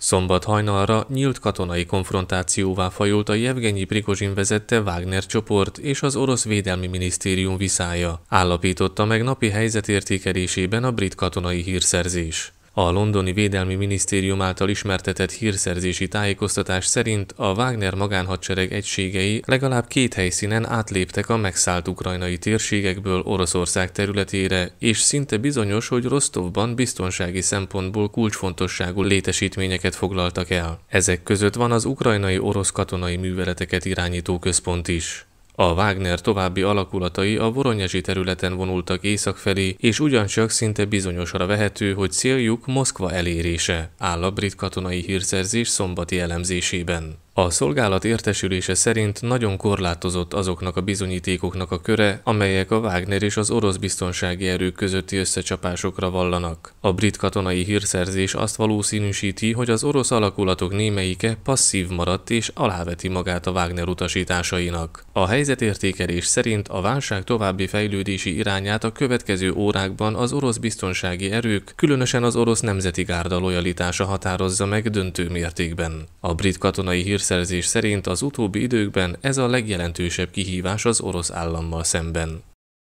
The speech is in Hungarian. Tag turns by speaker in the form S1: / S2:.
S1: Szombat hajnalra nyílt katonai konfrontációvá fajult a Jevgenyi Prigozsin vezette Wagner csoport és az orosz védelmi minisztérium viszája, állapította meg napi helyzetértékelésében a brit katonai hírszerzés. A londoni Védelmi Minisztérium által ismertetett hírszerzési tájékoztatás szerint a Wagner magánhadsereg egységei legalább két helyszínen átléptek a megszállt ukrajnai térségekből Oroszország területére, és szinte bizonyos, hogy Rostovban biztonsági szempontból kulcsfontosságú létesítményeket foglaltak el. Ezek között van az ukrajnai orosz katonai műveleteket irányító központ is. A Wagner további alakulatai a Voronyezsi területen vonultak észak felé, és ugyancsak szinte bizonyosra vehető, hogy céljuk Moszkva elérése, áll a brit katonai hírszerzés szombati elemzésében. A szolgálat értesülése szerint nagyon korlátozott azoknak a bizonyítékoknak a köre, amelyek a Wagner és az orosz biztonsági erők közötti összecsapásokra vallanak. A brit katonai hírszerzés azt valószínűsíti, hogy az orosz alakulatok némelyike passzív maradt és aláveti magát a Wagner utasításainak. A helyzetértékelés szerint a válság további fejlődési irányát a következő órákban az orosz biztonsági erők, különösen az orosz nemzeti gárda lojalitása határozza meg döntő mértékben. A brit katonai hírszerzés hírszerzés szerint az utóbbi időkben ez a legjelentősebb kihívás az orosz állammal szemben.